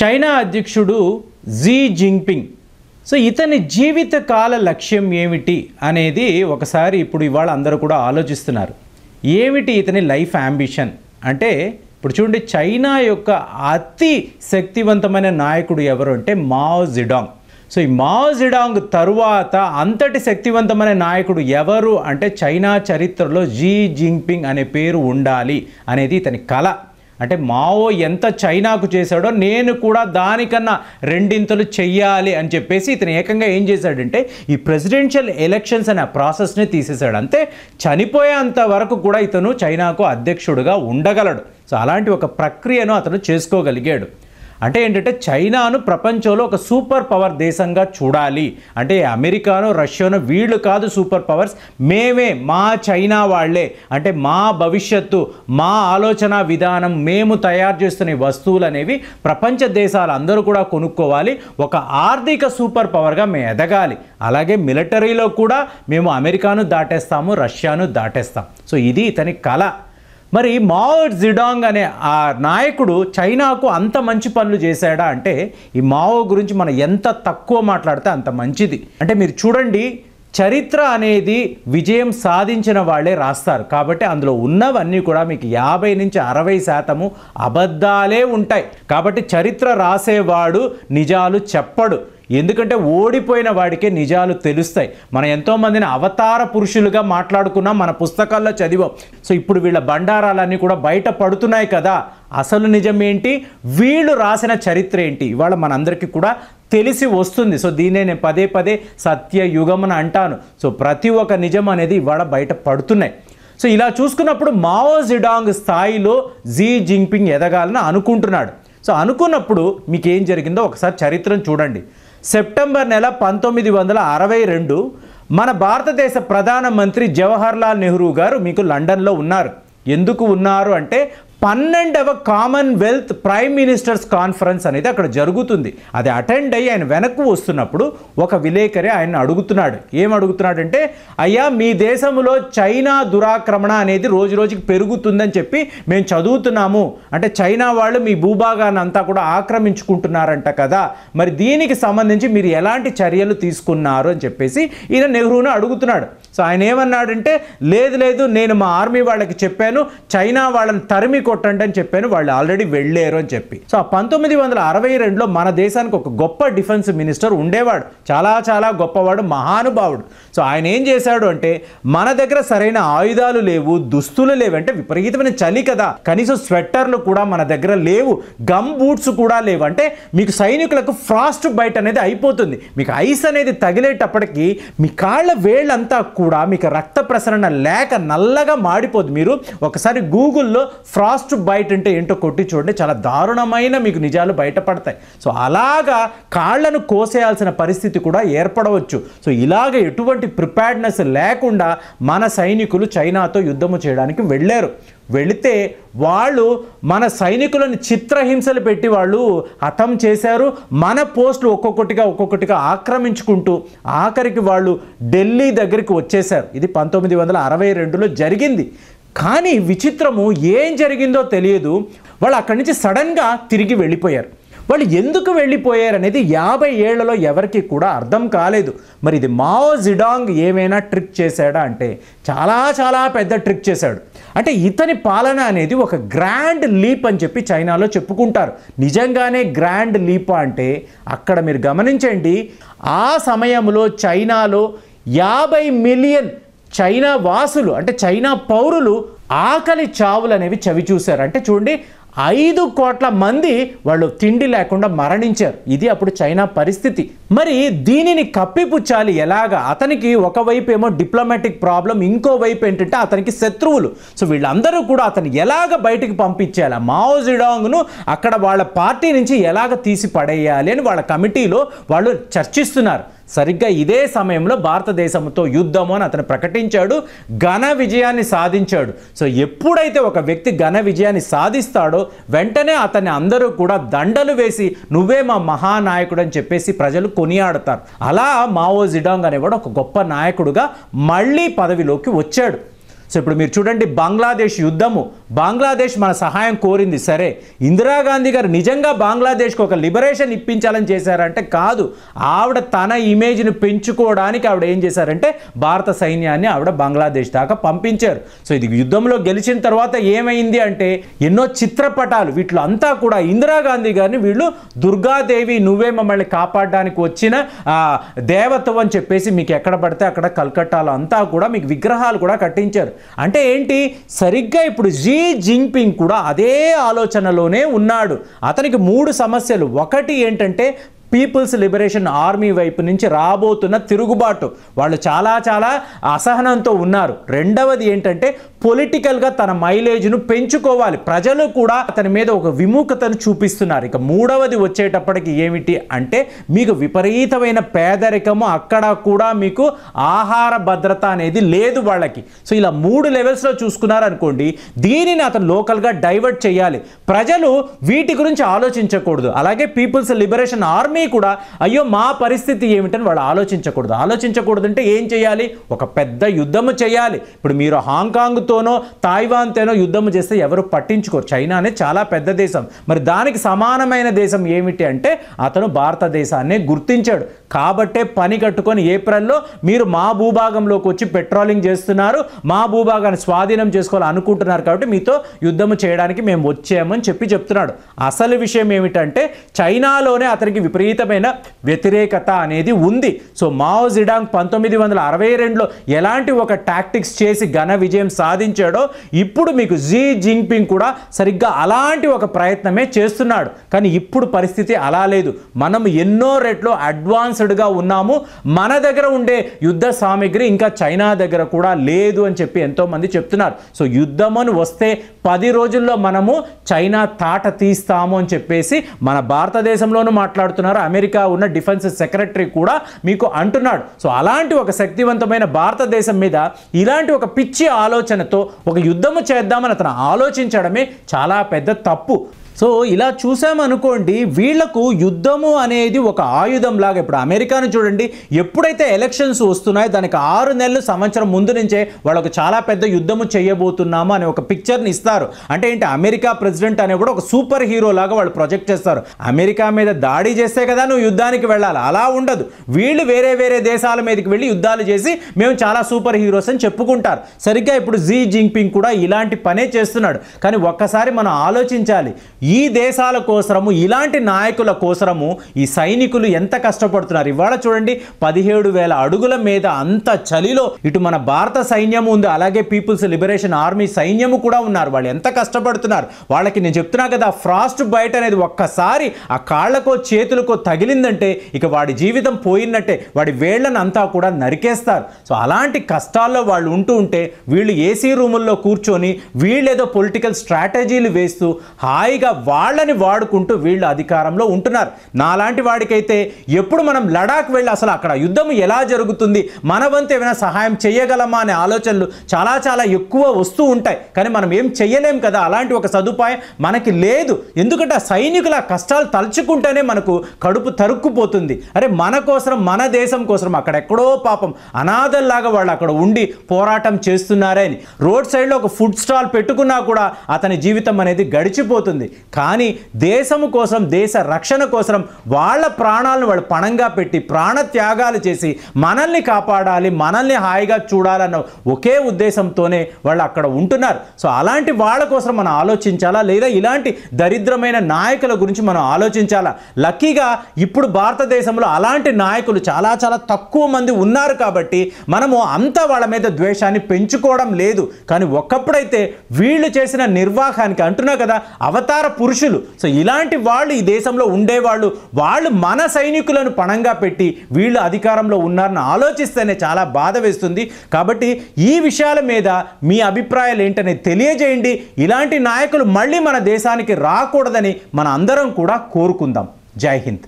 China అధ్యక్షుడు G Jinping so ఇతని జీవితకాల లక్ష్యం ఏమిటి అనేది ఒకసారి ఇప్పుడు ఇవాళ అందరూ కూడా ఆలోచిస్తున్నారు ఏమిటి ఇతని లైఫ్ అంబిషన్ అంటే ఇప్పుడు చూడండి చైనా యొక్క అతి శక్తివంతమైన నాయకుడు ఎవరు అంటే మా జిడాంగ్ సో ఈ మావో జిడాంగ్ తరువాత అంతటి శక్తివంతమైన నాయకుడు ఎవరు అంటే చైనా చరిత్రలో జీ జింగ్పింగ్ అనే పేరు ఉండాలి అనేది ఇతని కళ అంటే మావో ఎంత చైనాకు చేశాడో నేను కూడా దానికన్నా రెండింతలు చెయ్యాలి అని చెప్పేసి ఇతను ఏకంగా ఏం చేశాడంటే ఈ ప్రెసిడెన్షియల్ ఎలక్షన్స్ అనే ప్రాసెస్ని తీసేశాడు అంతే చనిపోయేంత వరకు కూడా ఇతను చైనాకు అధ్యక్షుడుగా ఉండగలడు సో అలాంటి ఒక ప్రక్రియను అతను చేసుకోగలిగాడు అంటే ఏంటంటే చైనాను ప్రపంచంలో ఒక సూపర్ పవర్ దేశంగా చూడాలి అంటే అమెరికాను రష్యాను వీళ్ళు కాదు సూపర్ పవర్స్ మేమే మా చైనా వాళ్లే అంటే మా భవిష్యత్తు మా ఆలోచన విధానం మేము తయారు చేస్తున్న వస్తువులు అనేవి ప్రపంచ దేశాలు అందరూ కూడా కొనుక్కోవాలి ఒక ఆర్థిక సూపర్ పవర్గా మేము ఎదగాలి అలాగే మిలిటరీలో కూడా మేము అమెరికాను దాటేస్తాము రష్యాను దాటేస్తాం సో ఇది ఇతని కళ మరి మావో జిడాంగ్ అనే ఆ నాయకుడు చైనాకు అంత మంచి పనులు చేశాడా అంటే ఈ మావో గురించి మనం ఎంత తక్కువ మాట్లాడితే అంత మంచిది అంటే మీరు చూడండి చరిత్ర అనేది విజయం సాధించిన వాళ్ళే రాస్తారు కాబట్టి అందులో ఉన్నవన్నీ కూడా మీకు యాభై నుంచి అరవై శాతము అబద్ధాలే ఉంటాయి కాబట్టి చరిత్ర రాసేవాడు నిజాలు చెప్పడు ఎందుకంటే ఓడిపోయిన వాడికే నిజాలు తెలుస్తాయి మనం ఎంతోమందిని అవతార పురుషులుగా మాట్లాడుకున్నాం మన పుస్తకాల్లో చదివాం సో ఇప్పుడు వీళ్ళ బండారాలన్నీ కూడా బయట పడుతున్నాయి కదా అసలు నిజం ఏంటి వీళ్ళు రాసిన చరిత్ర ఏంటి ఇవాళ మనందరికీ కూడా తెలిసి వస్తుంది సో దీన్నే నేను పదే పదే సత్యయుగమన అంటాను సో ప్రతి ఒక్క నిజం అనేది ఇవాళ బయట పడుతున్నాయి సో ఇలా చూసుకున్నప్పుడు మావో జిడాంగ్ స్థాయిలో జీ జింగ్పింగ్ ఎదగాలని అనుకుంటున్నాడు సో అనుకున్నప్పుడు మీకు ఏం జరిగిందో ఒకసారి చరిత్రను చూడండి సెప్టెంబర్ నెల పంతొమ్మిది వందల అరవై రెండు మన భారతదేశ ప్రధానమంత్రి జవహర్లాల్ నెహ్రూ గారు మీకు లండన్లో ఉన్నారు ఎందుకు ఉన్నారు అంటే పన్నెండవ కామన్వెల్త్ ప్రైమ్ మినిస్టర్స్ కాన్ఫరెన్స్ అనేది అక్కడ జరుగుతుంది అది అటెండ్ అయ్యి ఆయన వెనక్కు వస్తున్నప్పుడు ఒక విలేకరి ఆయన అడుగుతున్నాడు ఏం అడుగుతున్నాడంటే అయ్యా మీ దేశంలో చైనా దురాక్రమణ అనేది రోజు రోజుకి పెరుగుతుందని చెప్పి మేము చదువుతున్నాము అంటే చైనా వాళ్ళు మీ భూభాగాన్ని అంతా కూడా ఆక్రమించుకుంటున్నారంట కదా మరి దీనికి సంబంధించి మీరు ఎలాంటి చర్యలు తీసుకున్నారు అని చెప్పేసి ఈయన నెహ్రూను అడుగుతున్నాడు సో ఆయన ఏమన్నాడంటే లేదు లేదు నేను మా ఆర్మీ వాళ్ళకి చెప్పాను చైనా వాళ్ళని తరిమి కొట్టండి అని చెప్పాను వాళ్ళు ఆల్రెడీ వెళ్ళారు అని చెప్పి సో ఆ పంతొమ్మిది వందల అరవై రెండులో మన దేశానికి ఒక గొప్ప డిఫెన్స్ మినిస్టర్ ఉండేవాడు చాలా చాలా గొప్పవాడు మహానుభావుడు సో ఆయన ఏం చేశాడు అంటే మన దగ్గర సరైన ఆయుధాలు లేవు దుస్తులు లేవు అంటే విపరీతమైన చలి కదా కనీసం స్వెట్టర్లు కూడా మన దగ్గర లేవు గమ్ బూట్స్ కూడా లేవు అంటే మీకు సైనికులకు ఫ్రాస్ట్ బైట్ అనేది అయిపోతుంది మీకు ఐస్ అనేది తగిలేటప్పటికి మీ కాళ్ళ వేళ్ళంతా కూడా కూడా మీకు రక్త ప్రసరణ లేక నల్లగా మాడిపోదు మీరు ఒకసారి గూగుల్లో ఫ్రాస్ట్ బయట అంటే ఏంటో కొట్టి చూడండి చాలా దారుణమైన మీకు నిజాలు బయటపడతాయి సో అలాగా కాళ్లను కోసేయాల్సిన పరిస్థితి కూడా ఏర్పడవచ్చు సో ఇలాగ ఎటువంటి ప్రిపేర్డ్నెస్ లేకుండా మన సైనికులు చైనాతో యుద్ధము చేయడానికి వెళ్ళారు వెళితే వాళ్ళు మన సైనికులను చిత్రహింసలు పెట్టి వాళ్ళు హతం చేశారు మన పోస్టులు ఒక్కొక్కటిగా ఒక్కొక్కటిగా ఆక్రమించుకుంటూ ఆఖరికి వాళ్ళు ఢిల్లీ దగ్గరికి వచ్చేశారు ఇది పంతొమ్మిది వందల అరవై రెండులో జరిగింది కానీ విచిత్రము ఏం జరిగిందో తెలియదు వాళ్ళు అక్కడి నుంచి సడన్గా తిరిగి వెళ్ళిపోయారు వాళ్ళు ఎందుకు వెళ్ళిపోయారు అనేది యాభై ఏళ్లలో ఎవరికి కూడా అర్థం కాలేదు మరి ఇది మావో జిడాంగ్ ఏమైనా ట్రిక్ చేశాడా అంటే చాలా చాలా పెద్ద ట్రిక్ చేశాడు అంటే ఇతని పాలన అనేది ఒక గ్రాండ్ లీప్ అని చెప్పి చైనాలో చెప్పుకుంటారు నిజంగానే గ్రాండ్ లీప్ అంటే అక్కడ మీరు గమనించండి ఆ సమయంలో చైనాలో యాభై మిలియన్ చైనా వాసులు అంటే చైనా పౌరులు ఆకలి చావులు అనేవి చవి చూశారు అంటే చూడండి ఐదు కోట్ల మంది వాళ్ళు తిండి లేకుండా మరణించారు ఇది అప్పుడు చైనా పరిస్థితి మరి దీనిని కప్పిపుచ్చాలి ఎలాగా అతనికి ఒకవైపు ఏమో డిప్లొమాటిక్ ప్రాబ్లం ఇంకోవైపు ఏంటంటే అతనికి శత్రువులు సో వీళ్ళందరూ కూడా అతను ఎలాగ బయటికి పంపించేయాలి మావో జిడాంగ్ను అక్కడ వాళ్ళ పార్టీ నుంచి ఎలాగ తీసి పడేయాలి అని వాళ్ళ కమిటీలో వాళ్ళు చర్చిస్తున్నారు సరిగ్గా ఇదే సమయంలో భారతదేశంతో యుద్ధము అని అతను ప్రకటించాడు ఘన విజయాన్ని సాధించాడు సో ఎప్పుడైతే ఒక వ్యక్తి ఘన విజయాన్ని సాధిస్తాడో వెంటనే అతన్ని అందరూ కూడా దండలు వేసి నువ్వే మా మహానాయకుడు అని చెప్పేసి ప్రజలు కొనియాడతారు అలా మావో జిడాంగ్ అనేవాడు ఒక గొప్ప నాయకుడుగా మళ్ళీ పదవిలోకి వచ్చాడు సో ఇప్పుడు మీరు చూడండి బంగ్లాదేశ్ యుద్ధము బంగ్లాదేశ్ మన సహాయం కోరింది సరే ఇందిరాగాంధీ గారు నిజంగా బంగ్లాదేశ్కి ఒక లిబరేషన్ ఇప్పించాలని చేశారంటే కాదు ఆవిడ తన ఇమేజ్ని పెంచుకోవడానికి ఆవిడ ఏం చేశారంటే భారత సైన్యాన్ని ఆవిడ బంగ్లాదేశ్ దాకా పంపించారు సో ఇది యుద్ధంలో గెలిచిన తర్వాత ఏమైంది అంటే ఎన్నో చిత్రపటాలు వీటిలో అంతా కూడా ఇందిరాగాంధీ గారిని వీళ్ళు దుర్గాదేవి నువ్వే మమ్మల్ని కాపాడడానికి వచ్చిన దేవత్వం అని చెప్పేసి మీకు ఎక్కడ పడితే అక్కడ కల్కట్టాలో అంతా కూడా మీకు విగ్రహాలు కూడా కట్టించారు అంటే ఏంటి సరిగ్గా ఇప్పుడు జీ జింగ్పింగ్ కూడా అదే ఆలోచనలోనే ఉన్నాడు అతనికి మూడు సమస్యలు ఒకటి ఏంటంటే పీపుల్స్ లిబరేషన్ ఆర్మీ వైపు నుంచి రాబోతున్న తిరుగుబాటు వాళ్ళు చాలా చాలా అసహనంతో ఉన్నారు రెండవది ఏంటంటే పొలిటికల్గా తన మైలేజ్ను పెంచుకోవాలి ప్రజలు కూడా అతని మీద ఒక విముఖతను చూపిస్తున్నారు ఇక మూడవది వచ్చేటప్పటికి ఏమిటి అంటే మీకు విపరీతమైన పేదరికము అక్కడ కూడా మీకు ఆహార భద్రత అనేది లేదు వాళ్ళకి సో ఇలా మూడు లెవెల్స్లో చూసుకున్నారనుకోండి దీనిని అతను లోకల్గా డైవర్ట్ చేయాలి ప్రజలు వీటి గురించి ఆలోచించకూడదు అలాగే పీపుల్స్ లిబరేషన్ ఆర్మీ ఇవన్నీ కూడా అయ్యో మా పరిస్థితి ఏమిటని వాళ్ళు ఆలోచించకూడదు ఆలోచించకూడదు అంటే ఏం చేయాలి ఒక పెద్ద యుద్ధము చేయాలి ఇప్పుడు మీరు హాంకాంగ్తోనో తాయివాన్తోనో యుద్ధము చేస్తే ఎవరు పట్టించుకోరు చైనానే చాలా పెద్ద దేశం మరి దానికి సమానమైన దేశం ఏమిటి అంటే అతను భారతదేశాన్ని గుర్తించాడు కాబట్టే పని కట్టుకొని ఏప్రిల్లో మీరు మా భూభాగంలోకి వచ్చి పెట్రోలింగ్ చేస్తున్నారు మా భూభాగాన్ని స్వాధీనం చేసుకోవాలి అనుకుంటున్నారు కాబట్టి మీతో యుద్ధము చేయడానికి మేము వచ్చామని చెప్పి చెప్తున్నాడు అసలు విషయం ఏమిటంటే చైనాలోనే అతనికి విపరీత విపరీతమైన వ్యతిరేకత అనేది ఉంది సో మావో జిడాంగ్ పంతొమ్మిది వందల అరవై రెండులో ఎలాంటి ఒక టాక్టిక్స్ చేసి ఘన విజయం సాధించాడో ఇప్పుడు మీకు జీ జింగ్పింగ్ కూడా సరిగ్గా అలాంటి ఒక ప్రయత్నమే చేస్తున్నాడు కానీ ఇప్పుడు పరిస్థితి అలా లేదు మనం ఎన్నో రెట్లు అడ్వాన్స్డ్గా ఉన్నాము మన దగ్గర ఉండే యుద్ధ సామాగ్రి ఇంకా చైనా దగ్గర కూడా లేదు అని చెప్పి ఎంతోమంది చెప్తున్నారు సో అని వస్తే పది రోజుల్లో మనము చైనా తాట తీస్తాము అని చెప్పేసి మన భారతదేశంలోనూ మాట్లాడుతున్నారు ద్వారా అమెరికా ఉన్న డిఫెన్స్ సెక్రటరీ కూడా మీకు అంటున్నాడు సో అలాంటి ఒక శక్తివంతమైన భారతదేశం మీద ఇలాంటి ఒక పిచ్చి ఆలోచనతో ఒక యుద్ధము చేద్దామని అతను ఆలోచించడమే చాలా పెద్ద తప్పు సో ఇలా చూసామనుకోండి వీళ్లకు యుద్ధము అనేది ఒక ఆయుధం లాగా ఇప్పుడు అమెరికాను చూడండి ఎప్పుడైతే ఎలక్షన్స్ వస్తున్నాయో దానికి ఆరు నెలలు సంవత్సరం ముందు నుంచే వాళ్ళకు చాలా పెద్ద యుద్ధము చేయబోతున్నాము అనే ఒక పిక్చర్ని ఇస్తారు అంటే ఏంటి అమెరికా ప్రెసిడెంట్ అనే కూడా ఒక సూపర్ హీరో లాగా వాళ్ళు ప్రొజెక్ట్ చేస్తారు అమెరికా మీద దాడి చేస్తే కదా నువ్వు యుద్ధానికి వెళ్ళాలి అలా ఉండదు వీళ్ళు వేరే వేరే దేశాల మీదకి వెళ్ళి యుద్ధాలు చేసి మేము చాలా సూపర్ హీరోస్ అని చెప్పుకుంటారు సరిగ్గా ఇప్పుడు జీ జింగ్పింగ్ కూడా ఇలాంటి పనే చేస్తున్నాడు కానీ ఒక్కసారి మనం ఆలోచించాలి ఈ దేశాల కోసరము ఇలాంటి నాయకుల కోసరము ఈ సైనికులు ఎంత కష్టపడుతున్నారు ఇవాళ చూడండి పదిహేడు వేల అడుగుల మీద అంత చలిలో ఇటు మన భారత సైన్యం ఉంది అలాగే పీపుల్స్ లిబరేషన్ ఆర్మీ సైన్యము కూడా ఉన్నారు వాళ్ళు ఎంత కష్టపడుతున్నారు వాళ్ళకి నేను చెప్తున్నా కదా ఫ్రాస్ట్ బయట అనేది ఒక్కసారి ఆ కాళ్ళకో చేతులకో తగిలిందంటే ఇక వాడి జీవితం పోయినట్టే వాడి వేళ్లను అంతా కూడా నరికేస్తారు సో అలాంటి కష్టాల్లో వాళ్ళు ఉంటూ ఉంటే వీళ్ళు ఏసీ రూముల్లో కూర్చొని వీళ్ళేదో పొలిటికల్ స్ట్రాటజీలు వేస్తూ హాయిగా వాళ్ళని వాడుకుంటూ వీళ్ళు అధికారంలో ఉంటున్నారు నాలాంటి వాడికైతే ఎప్పుడు మనం లడాక్ వెళ్ళి అసలు అక్కడ యుద్ధం ఎలా జరుగుతుంది మన వంతు ఏమైనా సహాయం చేయగలమా అనే ఆలోచనలు చాలా చాలా ఎక్కువ వస్తూ ఉంటాయి కానీ మనం ఏం చెయ్యలేం కదా అలాంటి ఒక సదుపాయం మనకి లేదు ఎందుకంటే ఆ సైనికుల కష్టాలు తలుచుకుంటేనే మనకు కడుపు తరుక్కుపోతుంది అరే మన కోసం మన దేశం కోసం అక్కడెక్కడో పాపం అనాథల్లాగా వాళ్ళు అక్కడ ఉండి పోరాటం చేస్తున్నారే అని రోడ్ సైడ్లో ఒక ఫుడ్ స్టాల్ పెట్టుకున్నా కూడా అతని జీవితం అనేది గడిచిపోతుంది కానీ దేశము కోసం దేశ రక్షణ కోసం వాళ్ళ ప్రాణాలను వాళ్ళు పణంగా పెట్టి ప్రాణ త్యాగాలు చేసి మనల్ని కాపాడాలి మనల్ని హాయిగా చూడాలన్న ఒకే ఉద్దేశంతోనే వాళ్ళు అక్కడ ఉంటున్నారు సో అలాంటి వాళ్ళ కోసం మనం ఆలోచించాలా లేదా ఇలాంటి దరిద్రమైన నాయకుల గురించి మనం ఆలోచించాలా లక్కీగా ఇప్పుడు భారతదేశంలో అలాంటి నాయకులు చాలా చాలా తక్కువ మంది ఉన్నారు కాబట్టి మనము అంతా వాళ్ళ మీద ద్వేషాన్ని పెంచుకోవడం లేదు కానీ ఒకప్పుడైతే వీళ్ళు చేసిన నిర్వాహానికి అంటున్నా కదా అవతార పురుషులు సో ఇలాంటి వాళ్ళు ఈ దేశంలో ఉండేవాళ్ళు వాళ్ళు మన సైనికులను పణంగా పెట్టి వీళ్ళు అధికారంలో ఉన్నారని ఆలోచిస్తేనే చాలా బాధ వేస్తుంది కాబట్టి ఈ విషయాల మీద మీ అభిప్రాయాలు ఏంటనేది తెలియజేయండి ఇలాంటి నాయకులు మళ్ళీ మన దేశానికి రాకూడదని మన అందరం కూడా కోరుకుందాం జై హింద్